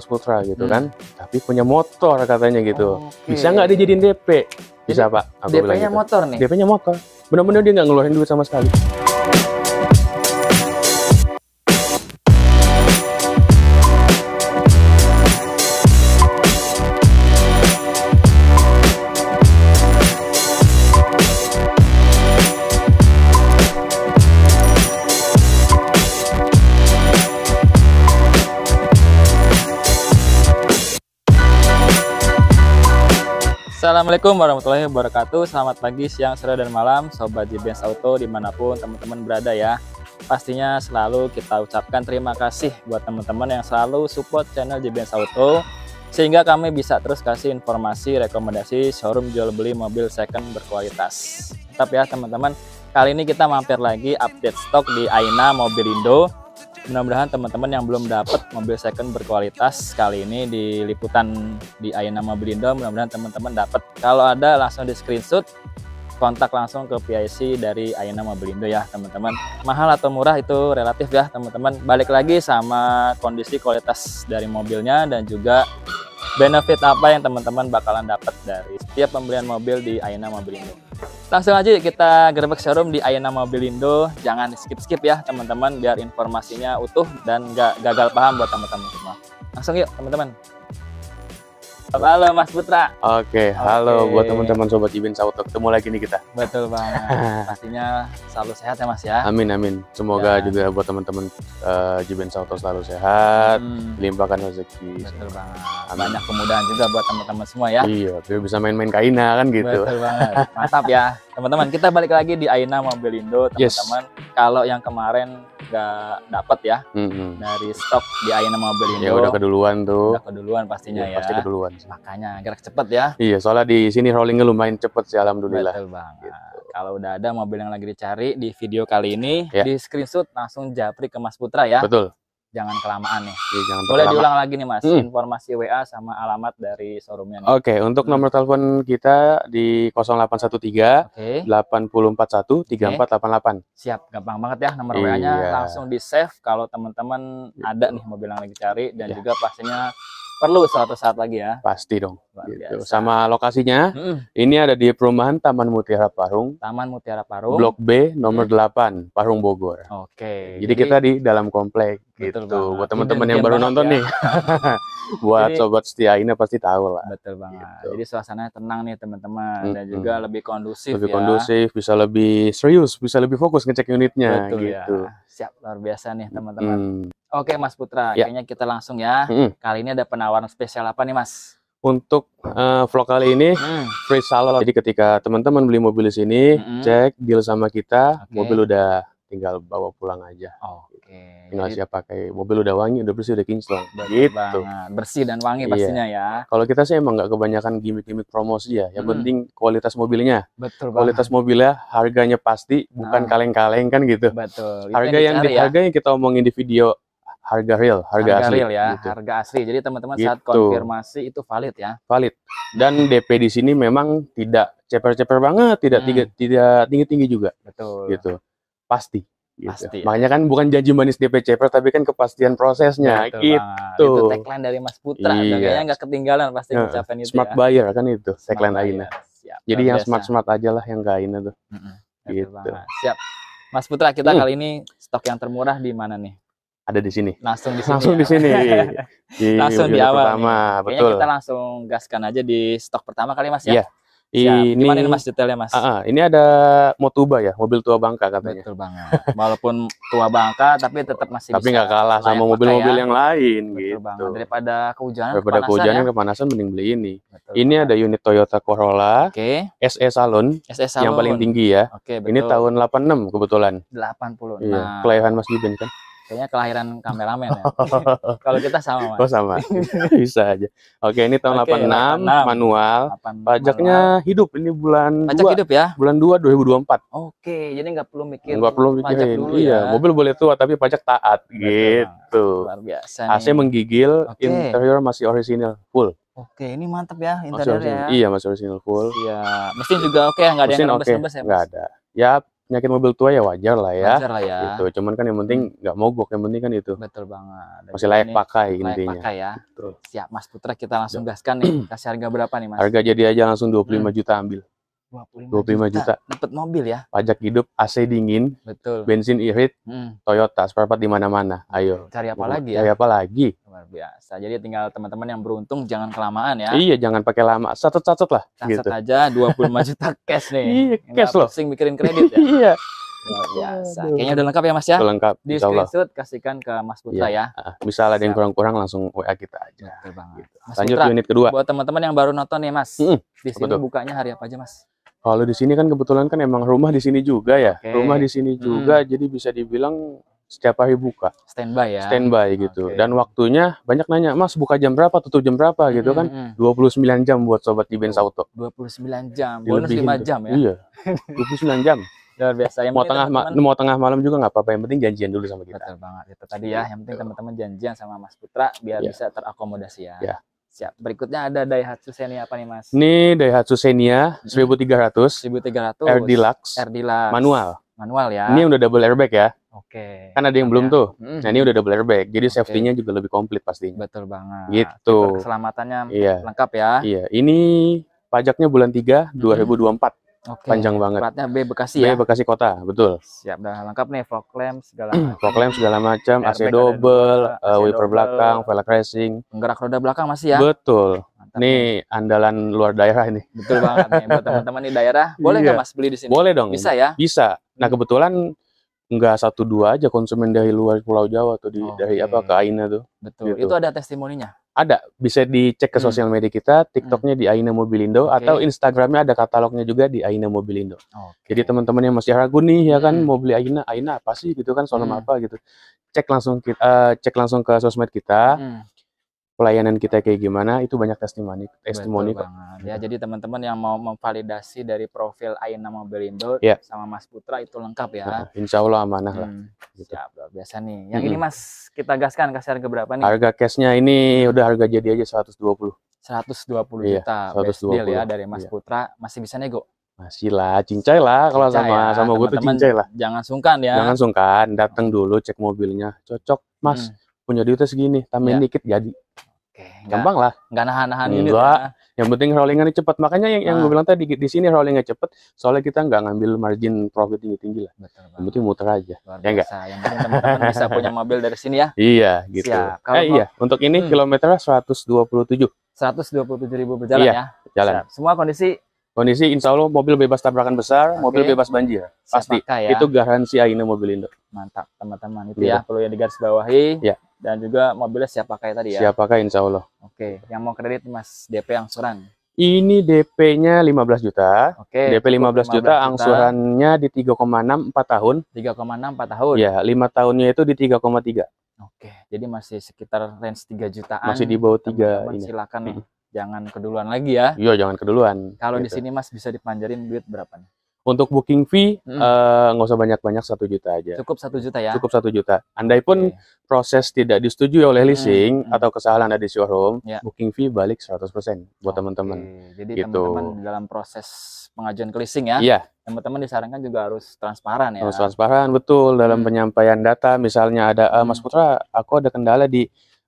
Mas Putra gitu hmm. kan, tapi punya motor katanya gitu. Okay. Bisa nggak jadiin DP? Bisa Pak. DP-nya gitu. motor nih. DP-nya motor. Benar-benar dia nggak ngeluarin duit sama sekali. Assalamualaikum warahmatullahi wabarakatuh Selamat pagi, siang, sore, dan malam Sobat JBS Auto dimanapun teman-teman berada ya Pastinya selalu kita ucapkan terima kasih Buat teman-teman yang selalu support channel JBS Auto Sehingga kami bisa terus kasih informasi, rekomendasi showroom jual beli mobil second berkualitas Tetap ya teman-teman Kali ini kita mampir lagi update stok di Aina Mobilindo mudah-mudahan teman-teman yang belum dapat mobil second berkualitas kali ini di liputan di Ayana Mobilindo mudah-mudahan teman-teman dapat kalau ada langsung di screenshot kontak langsung ke PIC dari Ayana Mobilindo ya teman-teman mahal atau murah itu relatif ya teman-teman balik lagi sama kondisi kualitas dari mobilnya dan juga benefit apa yang teman-teman bakalan dapat dari setiap pembelian mobil di Ayana Mobilindo Langsung aja kita gerbek showroom di Ayana Mobilindo. Jangan skip-skip ya teman-teman biar informasinya utuh dan gak gagal paham buat teman-teman semua. Langsung yuk teman-teman. Halo Mas Putra. Oke, okay, halo okay. buat teman-teman sobat Ibin sautok Ketemu lagi nih kita. Betul banget. Pastinya selalu sehat ya Mas ya. Amin amin. Semoga ya. juga buat teman-teman uh, eh, Jibin sautok selalu sehat, hmm. limpahkan rezeki. Betul banget. Amin. Banyak kemudahan juga buat teman-teman semua ya. Iya, biar bisa main-main kaina kan gitu. Betul banget. Mantap ya. teman-teman kita balik lagi di Aina Mobilindo teman-teman yes. kalau yang kemarin nggak dapet ya mm-hmm. dari stok di Aina Mobilindo ya udah keduluan tuh udah keduluan pastinya ya, ya. pasti keduluan makanya gerak cepet ya iya soalnya di sini rollingnya lumayan cepet sih alhamdulillah betul banget gitu. kalau udah ada mobil yang lagi dicari di video kali ini ya. di screenshot langsung japri ke Mas Putra ya betul jangan kelamaan nih. Ya, jangan Boleh terlama. diulang lagi nih Mas, hmm. informasi WA sama alamat dari showroomnya. Oke, okay, untuk hmm. nomor telepon kita di 0813 okay. 8041 3488. Okay. Siap, gampang banget ya nomor iya. WA-nya langsung di save kalau teman-teman iya. ada nih mobil yang lagi cari dan iya. juga pastinya perlu suatu saat lagi ya. Pasti dong. Gitu. Sama lokasinya, hmm. ini ada di perumahan Taman Mutiara Parung. Taman Mutiara Parung. Blok B nomor hmm. 8, Parung Bogor. Oke. Okay. Jadi, Jadi kita di dalam komplek gitu. Buat teman-teman yang baru nonton ya. nih. buat Jadi, sobat setia ini pasti tahu lah. Betul banget. Gitu. Jadi suasananya tenang nih teman-teman -hmm. dan juga lebih kondusif lebih ya. kondusif, bisa lebih serius, bisa lebih fokus ngecek unitnya betul, ya. gitu. Ya. Siap luar biasa nih teman-teman. Mm. Oke Mas Putra, ya. kayaknya kita langsung ya. Mm. Kali ini ada penawaran spesial apa nih Mas? untuk uh, vlog kali ini hmm. free salon. Jadi ketika teman-teman beli mobil di sini, hmm. cek deal sama kita, okay. mobil udah tinggal bawa pulang aja. Oke. Okay. Tinggal Jadi, siap pakai mobil udah wangi, udah bersih, udah kinclong. Gitu. Banget. Bersih dan wangi iya. pastinya ya. Kalau kita sih emang nggak kebanyakan gimmick-gimmick promosi ya. Yang hmm. penting kualitas mobilnya. Betul banget. Kualitas mobilnya, harganya pasti, bukan nah. kaleng-kaleng nah. kan gitu. Betul. Gitu harga yang, yang ya. harga yang kita omongin di video harga real, harga, harga asli. real ya, gitu. harga asli. Jadi teman-teman gitu. saat konfirmasi itu valid ya. Valid. Dan DP di sini memang tidak ceper-ceper banget, tidak hmm. tiga, tidak tinggi-tinggi juga. Betul. Gitu pasti. Gitu. Pasti. Ya. Makanya kan bukan janji manis DPCP tapi kan kepastian prosesnya Betul gitu. Banget. Itu tagline dari Mas Putra iya. kayaknya nggak ketinggalan pasti nah, ucapan itu Smart ya. buyer kan itu tagline Aina. Siap, Jadi yang smart-smart aja lah yang gak Aina tuh. Mm -hmm. Gitu. Siap. Mas Putra kita hmm. kali ini stok yang termurah di mana nih? Ada di sini. Langsung di sini. Langsung ya. di sini. di langsung di awal. Pertama, betul. Kayaknya kita langsung gaskan aja di stok pertama kali Mas ya. Yeah ini Gimana ini Mas detailnya Mas? Uh, uh, ini ada Motuba ya, mobil tua Bangka katanya. Betul banget. Walaupun tua Bangka tapi tetap masih Tapi nggak kalah sama mobil-mobil ya. yang lain Betul gitu. Banget. Daripada kehujanan Daripada kehujanan ya. kepanasan mending beli ini. Betul ini banget. ada unit Toyota Corolla Oke. okay. SE Salon SE Salon yang paling tinggi ya. Okay, Ini tahun 86 kebetulan. 86. Iya, Kelayakan Mas Gibin kan? Kayaknya kelahiran kameramen ya. Kalau kita sama, Mas. Oh, sama. Bisa aja. Oke, ini tahun Oke, 86, 86 manual. 86 Pajaknya manual. hidup ini bulan Pajak 2, hidup ya. Bulan 2 2024. Oke, jadi nggak perlu mikir. Nggak perlu mikir. Pajak dulu iya, ya. mobil boleh tua tapi pajak taat Betul. gitu. Luar biasa. Nih. AC menggigil, Oke. interior masih original full. Oke, ini mantep ya interior ya. Iya, masih original full. Iya, mesin juga oke okay, nggak ada yang ngebes-ngebes okay. ya. Nggak ada. Yap, penyakit mobil tua ya wajar lah ya. Wajar lah ya. Gitu. Cuman kan yang penting hmm. nggak hmm. mogok, yang penting kan itu. Betul banget. Dan Masih layak ini, pakai layak intinya. Layak pakai ya. Betul. Siap Mas Putra, kita langsung gaskan nih. Kasih harga berapa nih Mas? Harga jadi aja langsung 25 hmm. juta ambil. 25, 25 juta. juta. Dapat mobil ya. Pajak hidup, AC dingin, betul. Bensin irit, hmm. Toyota, spare part di mana-mana. Ayo. Cari apa lagi ya? Cari apa lagi? Luar biasa. Jadi tinggal teman-teman yang beruntung jangan kelamaan ya. Iya, jangan pakai lama. Catat-catat lah. Catat gitu. aja 25 juta cash nih. Iya, cash loh. Pusing mikirin kredit ya. iya. Luar biasa. Aduh. Kayaknya udah lengkap ya Mas ya? Udah lengkap. Di screenshot kasihkan ke Mas Putra iya. ya. Bisa ah, ada yang kurang-kurang langsung WA kita aja. Betul banget. Gitu. Mas Lanjut Putra, unit kedua. Buat teman-teman yang baru nonton nih Mas. Hmm, di sini bukanya hari apa aja Mas? Kalau di sini kan kebetulan kan emang rumah di sini juga ya. Okay. Rumah di sini hmm. juga hmm. jadi bisa dibilang setiap hari buka. Standby ya. Standby gitu. Okay. Dan waktunya banyak nanya, "Mas, buka jam berapa? Tutup jam berapa?" gitu kan. hmm, kan. puluh 29 jam buat sobat di Dua Auto. 29 jam. Bonus puluh gitu. 5 jam ya. Iya. 29 jam. Luar biasa. Yang mau tengah teman -teman, mau tengah malam juga nggak apa-apa, yang penting janjian dulu sama kita. Betul banget. Itu tadi ya, yang penting teman-teman janjian sama Mas Putra biar yeah. bisa terakomodasi ya. ya. Siap. Berikutnya ada Daihatsu Xenia apa nih, Mas? Ini Daihatsu Xenia 1300. 1300. Air Deluxe. Air Deluxe. Manual. Manual ya. Ini udah double airbag ya. Oke. Okay. Kan ada yang belum ya. tuh. Mm. Nah, ini udah double airbag. Jadi okay. safety-nya juga lebih komplit pastinya. Betul banget. Gitu. Keselamatannya iya. lengkap ya. Iya, ini pajaknya bulan 3 2024. Hmm. Oke. Panjang banget. Platnya B Bekasi B, ya. B Bekasi Kota, betul. Siap, dah lengkap nih fog lamp segala macam. fog lamp segala ya, macam, AC double, uh, eh, wiper belakang, velg racing. Penggerak roda belakang masih ya? Betul. Mantap. Nih andalan luar daerah ini. Betul banget nih buat teman-teman di daerah. Boleh nggak iya. Mas beli di sini? Boleh dong. Bisa ya? Bisa. Nah, hmm. kebetulan enggak satu dua aja konsumen dari luar Pulau Jawa atau di okay. dari apa ke Aina tuh. Betul. Gitu. Itu ada testimoninya ada bisa dicek ke hmm. sosial media kita tiktoknya hmm. di Aina Mobilindo okay. atau instagramnya ada katalognya juga di Aina Mobilindo okay. jadi teman-teman yang masih ragu nih ya kan hmm. mau beli Aina Aina apa sih gitu kan soal hmm. apa gitu cek langsung kita uh, eh, cek langsung ke sosmed kita hmm pelayanan kita kayak gimana itu banyak testimoni testimoni Betul kok. Ya, jadi teman-teman yang mau memvalidasi dari profil Aina nama Belindo ya. sama Mas Putra itu lengkap ya. Nah, insya Allah amanah hmm. lah. Gitu. Siap, biasa nih. Yang hmm. ini Mas kita gaskan kasih harga berapa nih? Harga cashnya ini udah harga jadi aja 120. 120 iya, juta 120. best deal ya dari Mas iya. Putra masih bisa nego. Masih lah, cincay lah kalau cincay sama ya. sama gue tuh cincay lah. Jangan sungkan ya. Jangan sungkan, datang oh. dulu cek mobilnya, cocok Mas. Hmm. Punya duitnya segini, tambahin ya. dikit jadi. Oke. Gak, Gampang lah. Nggak nahan-nahan ini. Enggak. Yang penting rollingnya cepat. Makanya yang, nah. yang gue ah. bilang tadi di, sini rollingnya cepat. Soalnya kita nggak ngambil margin profit tinggi tinggi lah. Betul. Yang penting muter aja. Luar ya enggak. Yang penting teman-teman bisa punya mobil dari sini ya. Iya gitu. Siap. Kalau eh, iya. Untuk ini hmm. kilometernya 127. 127 ribu berjalan iya, ya. Jalan. Siap. Semua kondisi Kondisi insya Allah mobil bebas tabrakan besar, okay. mobil bebas banjir. Pasti. Ya. Itu garansi Aina Mobil Indo. Mantap teman-teman. Itu gitu. ya perlu yang digarisbawahi. Ya dan juga mobilnya siap pakai tadi ya siap pakai insya Allah oke yang mau kredit mas DP angsuran ini DP-nya 15 juta. Oke. DP 15, 15 juta, angsurannya di 3,6 4 tahun. 3,6 4 tahun. Ya, 5 tahunnya itu di 3,3. Oke, jadi masih sekitar range 3 jutaan. Masih di bawah 3 Teman -teman, ini. Silakan Jangan keduluan lagi ya. Iya, jangan keduluan. Kalau gitu. di sini Mas bisa dipanjarin duit berapa nih? Untuk booking fee hmm. Eh, nggak hmm. uh, usah banyak-banyak satu -banyak, juta aja. Cukup satu juta ya. Cukup satu juta. Andai pun okay. Iya. proses tidak disetujui oleh hmm, leasing hmm. atau kesalahan ada di showroom, yeah. booking fee balik 100% buat okay. teman-teman. Jadi gitu. teman-teman dalam proses pengajuan ke leasing ya. Iya. Teman-teman disarankan juga harus transparan ya. Harus transparan betul dalam hmm. penyampaian data. Misalnya ada uh, Mas hmm. Putra, aku ada kendala di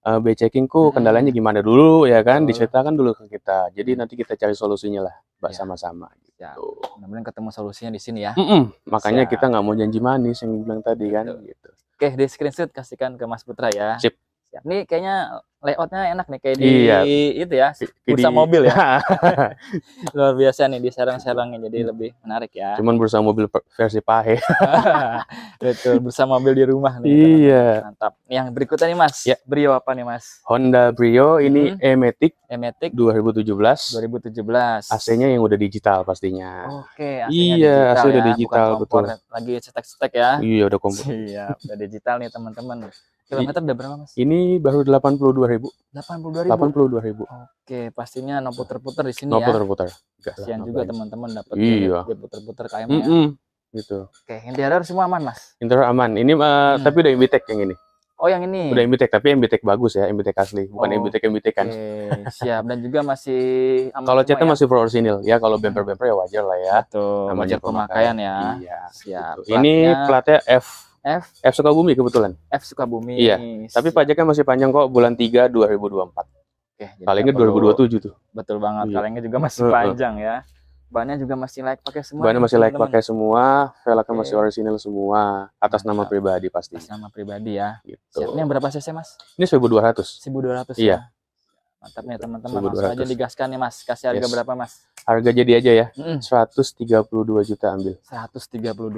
uh, eh, B checkingku kendalanya gimana dulu ya kan diceritakan dulu ke kita. Jadi nanti kita cari solusinya lah, Mbak iya. sama-sama iya. gitu. Ya. Namun ketemu solusinya di sini ya. Mm -mm. Makanya Siap. kita nggak mau janji manis yang bilang tadi kan gitu. Oke, di screenshot kasihkan ke Mas Putra ya. Sip siap. Ini kayaknya layoutnya enak nih kayak di iya. itu ya bursa di... mobil ya luar biasa nih di Serang Serangnya jadi hmm. lebih menarik ya cuman bursa mobil versi pahe betul bursa mobil di rumah nih iya teman -teman. mantap yang berikutnya nih mas ya. Brio apa nih mas Honda Brio ini hmm. Ematic Ematic 2017 2017 AC-nya yang udah digital pastinya oke okay, iya AC ya. udah digital Bukan betul lagi cetek-cetek ya iya udah kompor iya udah digital nih teman-teman Kilometer udah berapa mas? Ini baru delapan puluh dua ribu. Delapan puluh dua ribu. Delapan puluh dua ribu. Oke, pastinya no puter-puter di sini no ya. No puter-puter. Kasihan no juga teman-teman dapat iya. Ya, dia puter-puter kayaknya. mm -mm. ya. Gitu. Oke, interior semua aman mas? Interior aman. Ini uh, hmm. tapi udah imitek yang ini. Oh yang ini. Udah imitek tapi imitek bagus ya, imitek asli, bukan oh, imitek Imbitek kan. Okay. Siap dan juga masih Kalau catnya ya? masih ya? orisinil ya, kalau hmm. bemper-bemper ya wajar lah ya. Betul. Wajar pemakaian, pemakaian ya. Iya. Siap. Gitu. Platnya, ini platnya F F F suka bumi kebetulan. F suka bumi. Iya. Tapi pajaknya masih panjang kok bulan 3 2024. Oke, kalengnya 2027 tuh. Betul banget. Iya. Kalengnya juga masih panjang ya. Bannya juga masih like pakai semua. Bannya ya, masih like pakai ya. semua, velgnya masih original semua, atas nama pribadi pasti. Atas nama pribadi ya. Gitu. Ini yang berapa cc, Mas? Ini 1200. 1200. Ya? Iya. Mantap nih teman-teman. Langsung aja digaskan nih Mas. Kasih harga yes. berapa Mas? Harga jadi aja ya. Mm. 132 juta ambil.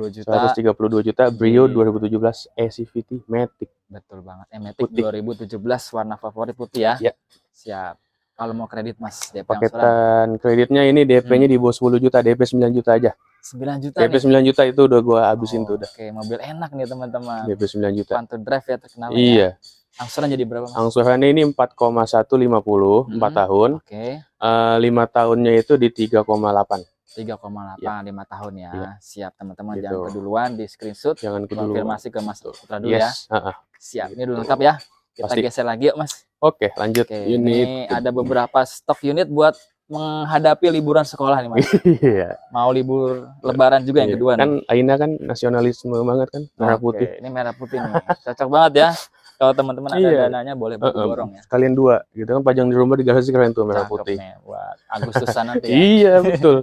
132 juta. 132 juta Brio 2017 ACVT e Matic. Betul banget. Eh, Matic putih. 2017 warna favorit putih ya. Yeah. Siap kalau mau kredit mas DP paketan kreditnya ini DP-nya hmm. di bawah 10 juta DP 9 juta aja 9 juta DP nih? 9 juta itu udah gua habisin oh, tuh udah oke okay. mobil enak nih teman-teman DP 9 juta Pantu drive ya terkenal ya. iya ya. Angsuran jadi berapa? Mas? Angsurannya ini 4,150 lima -hmm. 4 tahun. Oke. Okay. Uh, 5 tahunnya itu di 3,8. 3,8 ya. 5 tahun ya. ya. Siap teman-teman gitu. jangan keduluan di screenshot jangan keduluan. konfirmasi ke Mas Putra dulu yes. ya. Uh -uh. Siap. Ini udah gitu. lengkap ya. Kita Pasti. geser lagi yuk Mas. Oke, lanjut Oke, unit. Ini ada beberapa stok unit buat menghadapi liburan sekolah nih Mas. Iya. Mau libur lebaran juga yang iya. kedua kan, nih. Aina kan nasionalisme banget kan, merah okay, putih. Ini merah putih nih. Cocok banget ya kalau teman-teman ada iya. dananya boleh uh, uh, borong ya kalian dua gitu kan pajang di rumah di garasi kalian tuh merah Cakep putih nih, buat Agustusan nanti ya. iya betul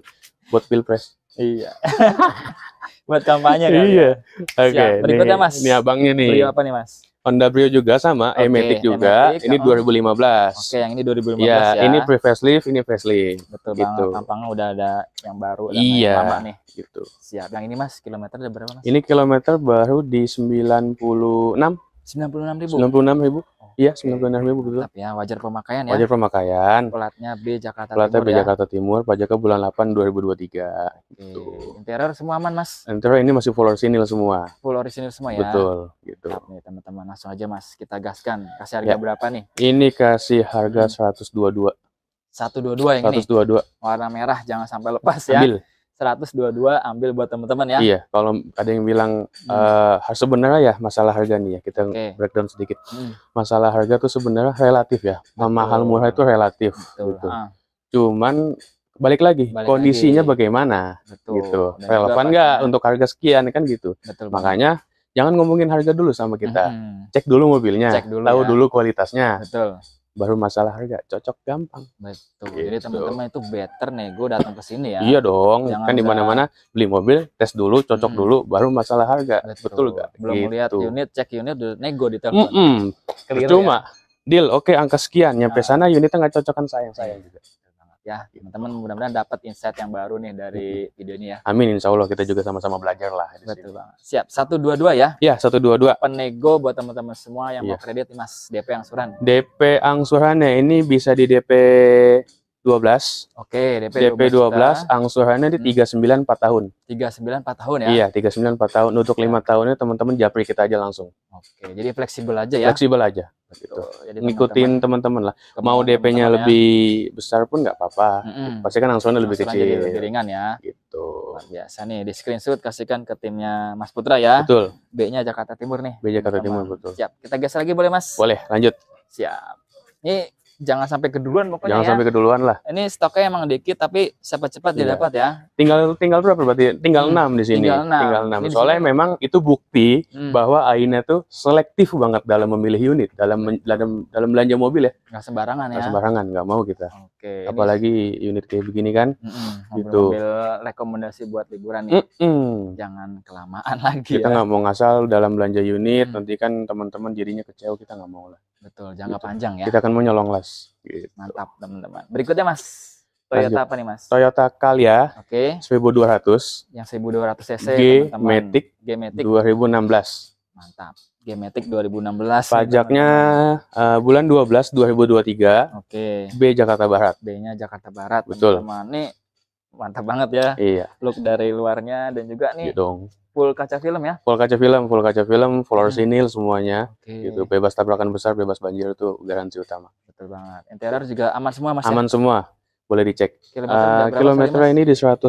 buat pilpres iya buat kampanye kan iya ya. oke okay, berikutnya mas ini abangnya nih Brio apa nih mas Honda Brio juga sama, okay, Ematic juga. Ematic, ini 2015. Oke, okay, yang ini 2015 ya. ya. ini pre facelift, ini facelift. Betul gitu. banget. Tampangnya udah ada yang baru dan iya, yang lama nih. Gitu. Siap. Yang ini Mas, kilometer ada berapa Mas? Ini kilometer baru di 96. 96 ribu? 96 ribu. iya, okay. 96 ribu betul. tapi ya, wajar pemakaian ya. Wajar pemakaian. Pelatnya B Jakarta Pelatnya Timur. Pelatnya B ya. Jakarta Timur, pajaknya bulan 8 2023. Okay. Gitu. Interior semua aman, Mas? Interior ini masih full original semua. Full original semua ya. Betul, gitu. nih teman-teman, langsung aja Mas, kita gaskan. Kasih harga ya. berapa nih? Ini kasih harga 122. 122 yang 122. ini. 122. Warna merah jangan sampai lepas ya. Ambil. 122 ambil buat teman-teman ya. Iya, kalau ada yang bilang hmm. uh, sebenarnya ya masalah harga nih ya, kita okay. breakdown sedikit. Hmm. Masalah harga tuh sebenarnya relatif ya. Betul. Mahal murah itu relatif Betul. gitu. Ah. Cuman balik lagi balik kondisinya lagi. bagaimana Betul. gitu. Dan Relevan nggak untuk harga sekian kan gitu. Betul. Makanya jangan ngomongin harga dulu sama kita. Hmm. Cek dulu mobilnya, Cek dulu tahu ya. dulu kualitasnya. Betul baru masalah harga cocok gampang betul gitu. jadi teman-teman itu better nego datang ke sini ya iya dong Jangan kan di mana-mana beli mobil tes dulu cocok hmm. dulu baru masalah harga betul, betul gak belum gitu. lihat unit cek unit nego di telepon mm -mm. cuma ya? deal oke okay, angka sekian nyampe nah. sana unitnya nggak cocokan sayang sayang juga ya teman-teman mudah-mudahan dapat insight yang baru nih dari mm-hmm. video ini ya amin insya Allah kita juga sama-sama belajar lah betul sini. banget siap satu dua dua ya ya satu dua dua penego buat teman-teman semua yang mau iya. kredit mas DP angsuran DP angsurannya ini bisa di DP 12. Oke, DP, DP 12, 12 angsurannya di 39 4 tahun. 39 4 tahun ya? Iya, 39 4 tahun. Untuk lima iya. tahunnya teman-teman japri kita aja langsung. Oke, jadi fleksibel aja ya. Fleksibel aja. Gitu. Jadi ngikutin teman-teman lah. Mau DP-nya ya? lebih besar pun nggak apa-apa. Mm -hmm. Pasti kan angsurannya lebih kecil. Jadi lebih ringan ya. Gitu. Luar biasa nih, di screenshot kasihkan ke timnya Mas Putra ya. Betul. B-nya Jakarta Timur nih. B Jakarta Timur betul. Siap. Kita gas lagi boleh Mas? Boleh, lanjut. Siap. Ini jangan sampai keduluan pokoknya jangan ya. sampai keduluan lah ini stoknya emang dikit tapi cepat-cepat iya. didapat ya tinggal tinggal berapa berarti tinggal hmm, enam 6 di sini tinggal enam tinggal enam soalnya sini. memang itu bukti hmm. bahwa Aina tuh selektif banget dalam memilih unit dalam dalam dalam belanja mobil ya nggak sembarangan nggak ya sembarangan nggak mau kita Oke, apalagi ini... unit kayak begini kan hmm, gitu mobil rekomendasi buat liburan nih hmm. jangan kelamaan lagi kita ya. nggak ya. mau ngasal dalam belanja unit hmm. nanti kan teman-teman jadinya kecewa kita nggak mau lah Betul, jangka gitu. panjang ya. Kita akan menyolong les. Gitu. Mantap, teman-teman. Berikutnya Mas, Toyota Lanjut. apa nih Mas? Toyota Calya. Oke. Okay. 1200. Yang 1200 cc, G teman-teman. dua G Matic 2016. Mantap. G Matic 2016. Pajaknya teman uh, eh, bulan 12 2023. Oke. Okay. B Jakarta Barat. B-nya Jakarta Barat, Betul. teman-teman. Nih mantap banget ya. Iya. Look dari luarnya dan juga nih. Iya dong. Full kaca film ya? Full kaca film, full kaca film, full hmm. sinil semuanya. Okay. Gitu, bebas tabrakan besar, bebas banjir itu garansi utama. Betul banget. Interior juga aman semua Mas. Ya? Aman ya? semua boleh dicek. Kilometer uh, ini di 114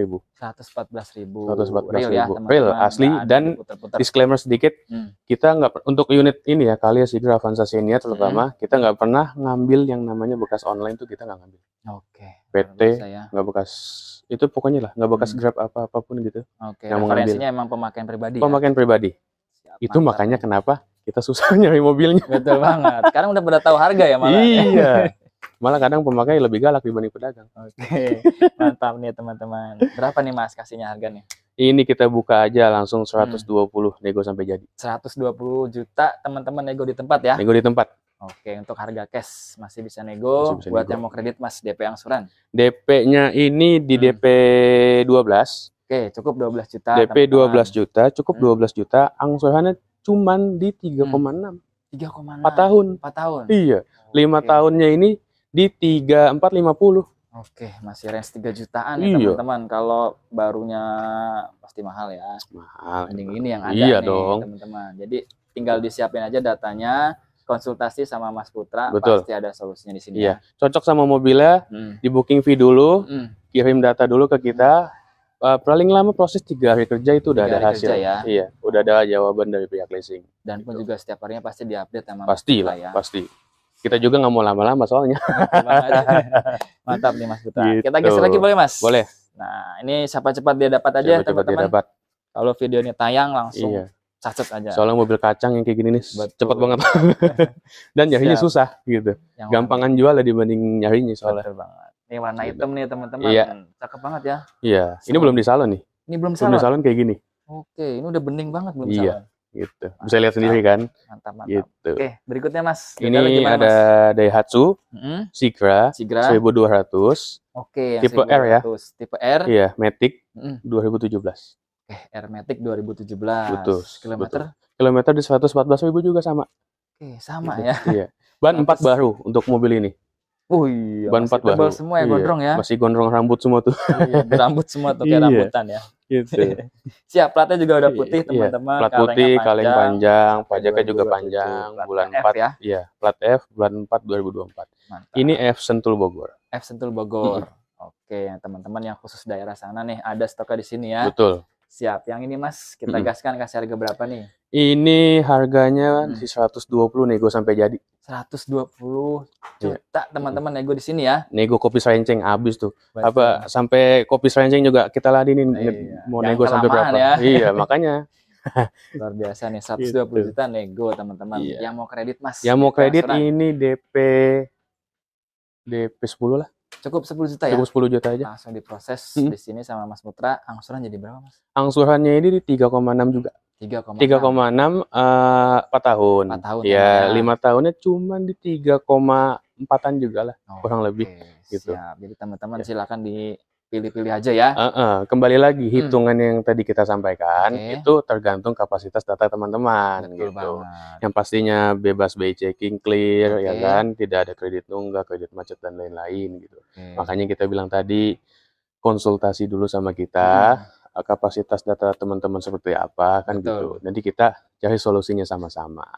ribu. 114 ribu. 114 real ribu. Ya, teman -teman. Real asli nah, dan puter -puter. disclaimer sedikit, hmm. kita nggak untuk unit ini ya kali ya Sidra Avanza Senia terutama hmm. kita nggak pernah ngambil yang namanya bekas online itu kita nggak ngambil. Oke. Okay. PT ya. nggak bekas itu pokoknya lah nggak bekas hmm. grab apa apapun gitu. Oke. Okay. Yang Referensinya emang pemakaian pribadi. Ya? Pemakaian ya? pribadi. Siap, itu mantap. makanya kenapa kita susah nyari mobilnya. Betul banget. Sekarang udah pada tahu harga ya malah. Iya. Malah kadang pemakai lebih galak dibanding pedagang. Oke, mantap nih teman-teman. Berapa nih Mas kasihnya harganya? Ini kita buka aja langsung 120 hmm. nego sampai jadi. 120 juta teman-teman nego di tempat ya? Nego di tempat. Oke, untuk harga cash masih bisa nego. Masih bisa Buat nego. yang mau kredit Mas DP angsuran. DP-nya ini di hmm. DP 12. Oke, cukup 12 juta. DP teman -teman. 12 juta, cukup hmm. 12 juta. Angsurannya cuman di 3,6. Hmm. 3,6. 4 tahun. 4 tahun. Iya. 5 okay. tahunnya ini di 3450. Oke, masih range 3 jutaan ya iya. teman-teman. Kalau barunya pasti mahal ya. Mahal. Mending ini yang ada iya nih teman-teman. Jadi tinggal disiapin aja datanya, konsultasi sama Mas Putra, Betul. pasti ada solusinya di sini. Iya. Ya. Cocok sama mobilnya, hmm. di booking fee dulu, hmm. kirim data dulu ke kita. Uh, paling lama proses tiga hari kerja itu udah ada hasil. ya. Iya, udah ada jawaban dari pihak leasing. Dan pun gitu. juga setiap harinya pasti diupdate sama Pasti lah, ya. pasti. Kita juga nggak mau lama-lama soalnya. Mantap nih Mas kita. Gitu. Kita geser lagi boleh Mas? Boleh. Nah, ini siapa cepat dia dapat aja teman-teman. Kalau video ini tayang langsung iya. cacet aja. Soalnya mobil kacang yang kayak gini nih Betul. cepet banget. Dan nyarinya Siap. susah gitu. Yang Gampangan jual ya dibanding nyarinya soalnya. Betul banget. Ini warna gitu. hitam nih teman-teman. Iya. Cakep banget ya. Iya. Ini Sama. belum di salon nih. Ini belum salon. di salon kayak gini. Oke, ini udah bening banget belum iya. salon gitu bisa lihat sendiri kan mantap mantap gitu. oke berikutnya mas ini gimana, ada mas? Daihatsu Sigra hmm Sigra, 1200 oke yang tipe 1200. R ya tipe R iya Matic hmm. 2017 eh R Matic 2017 betul kilometer betul. kilometer di 114 ribu juga sama oke sama gitu. ya iya ban empat baru untuk mobil ini Oh iya, ban empat baru. semua ya, iya. ya. Masih gondrong rambut semua tuh. Iya, rambut semua tuh kayak iya. rambutan ya gitu. Siap, platnya juga udah putih iya. teman-teman. plat putih, panjang, kaleng panjang, pajaknya juga panjang, plat bulan F 4 ya. Iya, plat F bulan 4 2024. Mantap. Ini F Sentul Bogor. F Sentul Bogor. Hmm. Oke, teman-teman yang khusus daerah sana nih ada stoknya di sini ya. Betul. Siap. Yang ini Mas, kita mm -hmm. gaskan kasih harga berapa nih? Ini harganya hmm. si 120 nego sampai jadi. 120 iya. juta teman-teman yeah. nego di sini ya. Nego kopi serenceng habis tuh. Betul. Apa sampai kopi serenceng juga kita ladenin iya, iya. mau Yang nego sampai berapa. Ya. Iya, makanya. Luar biasa nih 120 puluh gitu. juta nego teman-teman. Iya. Yang mau kredit Mas. Yang mau kredit ini DP DP 10 lah. Cukup 10 juta ya? Cukup 10 juta aja. Langsung diproses hmm. di sini sama Mas Putra. Angsuran jadi berapa, Mas? Angsurannya ini di 3,6 juga. 3,6. 3,6 uh, 4 tahun. 4 tahun. Iya, ya, ya. 5 tahunnya cuma di 3,4-an juga lah, oh, kurang okay. lebih gitu. Siap. Jadi teman-teman ya. silakan di pilih-pilih aja ya. Uh -uh. Kembali lagi hmm. hitungan hmm. yang tadi kita sampaikan okay. itu tergantung kapasitas data teman-teman gitu. Yang pastinya bebas BI checking clear okay. ya kan, tidak ada kredit nunggak, kredit macet dan lain-lain gitu. Okay. Makanya kita bilang tadi konsultasi dulu sama kita. Hmm Eh, kapasitas data teman-teman seperti apa kan Betul. gitu. Nanti kita cari solusinya sama-sama.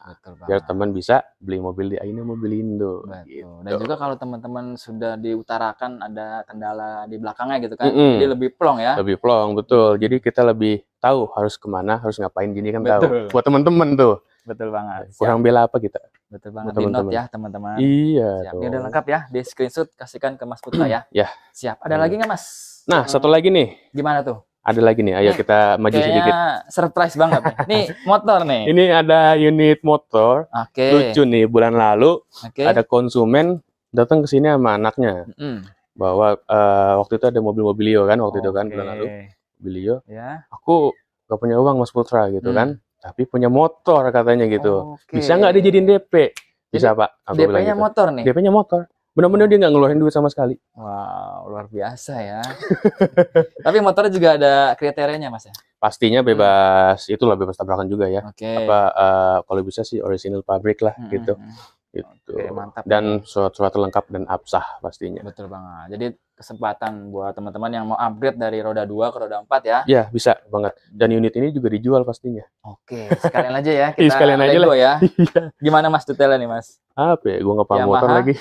Biar teman bisa beli mobil di ini Mobil Indo. Gitu. Dan juga kalau teman-teman sudah diutarakan ada kendala di belakangnya gitu kan, mm -hmm. jadi lebih plong ya. Lebih plong betul. Jadi kita lebih tahu harus kemana, harus ngapain gini kan betul. tahu. Buat teman-teman tuh. Betul banget. Kurang bela apa kita? Betul banget. Teman Di ya teman-teman. Iya. Siap. Ini udah lengkap ya. Di screenshot kasihkan ke Mas Putra ya. ya. Siap. Ada hmm. lagi nggak Mas? Nah hmm. satu lagi nih. Gimana tuh? Ada lagi nih, ayo eh, kita maju sedikit. surprise banget. Ya. nih motor nih. Ini ada unit motor. Oke. Okay. Lucu nih bulan lalu okay. ada konsumen datang ke sini sama anaknya. Mm Bahwa uh, eh, waktu itu ada mobil mobilio kan waktu okay. itu kan bulan lalu. Mobilio. Yeah. Aku gak punya uang Mas Putra gitu mm. kan. Tapi punya motor katanya gitu. Okay. Bisa nggak dijadiin DP? Bisa Pak. DP-nya gitu. motor nih. DP-nya motor. Benar-benar dia nggak ngeluarin duit sama sekali. Wow, luar biasa ya. Tapi motornya juga ada kriterianya mas ya? Pastinya bebas, hmm. itulah bebas tabrakan juga ya. Oke. Okay. Apa uh, kalau bisa sih original pabrik lah hmm. gitu. Hmm, hmm. Gitu. Oke, mantap. Dan surat-surat lengkap dan absah pastinya. Betul banget. Jadi kesempatan buat teman-teman yang mau upgrade dari roda 2 ke roda 4 ya. Iya, bisa banget. Dan unit ini juga dijual pastinya. Oke, sekalian aja ya iya, kita sekalian aja lah. ya. Iya. Gimana Mas detailnya nih, Mas? Apa ya? Gua paham motor lagi.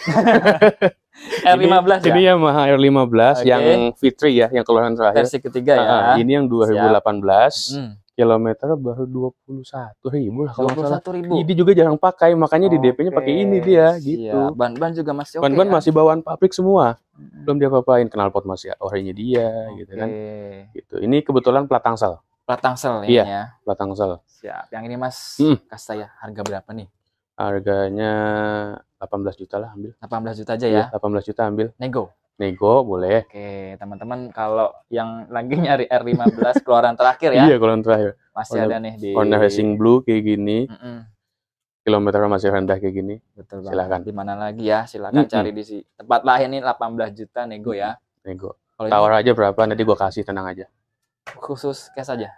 R15 ini, ya? Ini Yamaha R15 okay. yang Fitri ya, yang keluaran terakhir. Versi ketiga ya. Uh, ini yang 2018. Siap. Hmm kilometer baru dua puluh satu ribu lah kalau satu Ribu. Ini juga jarang pakai, makanya di DP-nya pakai ini dia gitu. Ban-ban juga masih Ban-ban okay, ya? kan? masih bawaan pabrik semua. Hmm. Belum dia papain knalpot masih orangnya dia okay. gitu kan. Gitu. Ini kebetulan plat Tangsel. Plat Tangsel ya, iya, ya. Plat Tangsel. Siap. Yang ini Mas hmm. kasih saya harga berapa nih? Harganya delapan belas juta lah ambil. Delapan belas juta aja ya. Iya, delapan belas juta ambil. Nego. Nego, boleh. Oke, teman-teman kalau yang lagi nyari R15 keluaran terakhir ya. Iya, keluaran terakhir. Masih Honda, ada nih di Honda Racing Blue kayak gini. Mm -mm. Kilometer masih rendah kayak gini. Betul banget. Silakan. Di mana lagi ya? Silakan mm -mm. cari di si tempat lain ini 18 juta nego ya. Nego. Kalo Tawar ini... aja berapa nanti gua kasih tenang aja. Khusus cash aja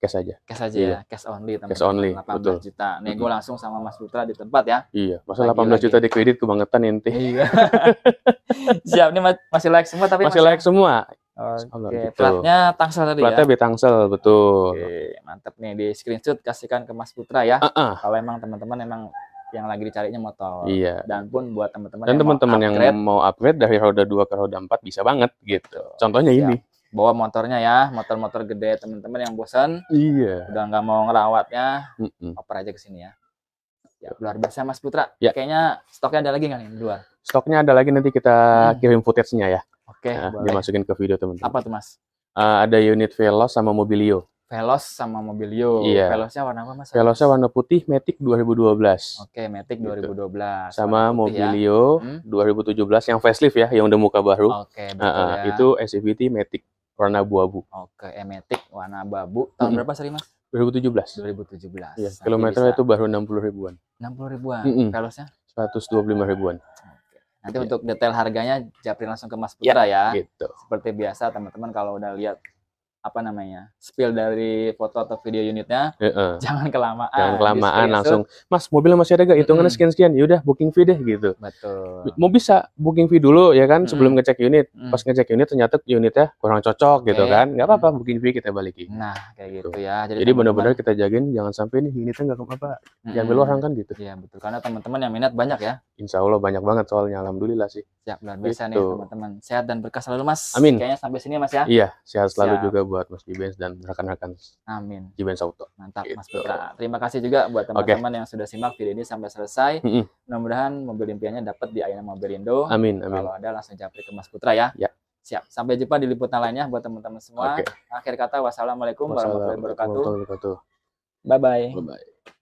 cash aja. Cash aja iya. ya, cash only teman Cash only, 18 betul. juta. Nih gue langsung sama Mas Putra di tempat ya. Iya, masa lagi, 18 lagi. juta di kredit kebangetan ente. Iya. Siap, ini masih like semua tapi masih, masih... like semua. Oke, okay. gitu. platnya Tangsel tadi platnya ya. Platnya Tangsel, betul. Oke, okay. mantep nih di screenshot kasihkan ke Mas Putra ya. Uh -uh. Kalau emang teman-teman emang yang lagi dicarinya motor. Iya. Dan pun buat teman-teman yang, teman-teman yang, yang mau upgrade dari roda 2 ke roda 4 bisa banget gitu. Contohnya Siap. ini bawa motornya ya motor-motor gede teman-teman yang bosan iya udah nggak mau ngerawatnya mm -mm. oper aja ke sini ya ya luar biasa Mas Putra ya. kayaknya stoknya ada lagi nggak nih di luar stoknya ada lagi nanti kita hmm. kirim footage-nya ya oke okay, nah, dimasukin ke video teman-teman apa tuh Mas uh, ada unit Velos sama Mobilio Velos sama Mobilio. Iya. Velosnya warna apa Mas? Velosnya warna putih Matic 2012. Oke, Matic 2012. Gitu. Sama ya. Mobilio ya. hmm? 2017 yang facelift ya, yang udah muka baru. Oke, eh, betul uh, uh, ya. Itu SUV Matic warna abu-abu. Oke, emetik warna abu-abu. Tahun mm -hmm. berapa seri Mas? 2017. 2017. Iya, kilometer itu baru 60 ribuan. 60 ribuan. Mm -hmm. Kalosnya? 125 ribuan. Oke. Nanti untuk detail harganya Japri langsung ke Mas Putra ya. ya. Gitu. Seperti biasa teman-teman kalau udah lihat apa namanya spill dari foto atau video unitnya e -e. jangan kelamaan jangan kelamaan langsung mas mobilnya masih ada gak hitungannya mm -hmm. sekian sekian yaudah booking fee deh gitu betul mau bisa booking fee dulu ya kan mm -hmm. sebelum ngecek unit mm -hmm. pas ngecek unit ternyata unitnya kurang cocok gitu iya. kan nggak apa-apa mm -hmm. booking fee kita balikin nah kayak gitu, gitu ya jadi, jadi benar-benar kita jagain jangan sampai nih unitnya nggak apa-apa mm -hmm. orang kan gitu ya betul karena teman-teman yang minat banyak ya Insya Allah banyak banget soalnya alhamdulillah sih Siap luar biasa gitu. nih teman-teman. Sehat dan berkah selalu Mas. Amin. Kayaknya sampai sini Mas ya. Iya, sehat selalu Siap. juga buat Mas Gibens dan rekan-rekan. Amin. Gibens Auto. Mantap gitu. Mas Putra. Terima kasih juga buat teman-teman okay. yang sudah simak video ini sampai selesai. Mm -hmm. Mudah-mudahan mobil impiannya dapat di Ayana Indo. Amin, amin. Kalau ada langsung capri ke Mas Putra ya. Ya. Siap. Sampai jumpa di liputan lainnya buat teman-teman semua. Okay. Akhir kata wassalamualaikum warahmatullahi wabarakatuh. Bye bye. Bye bye.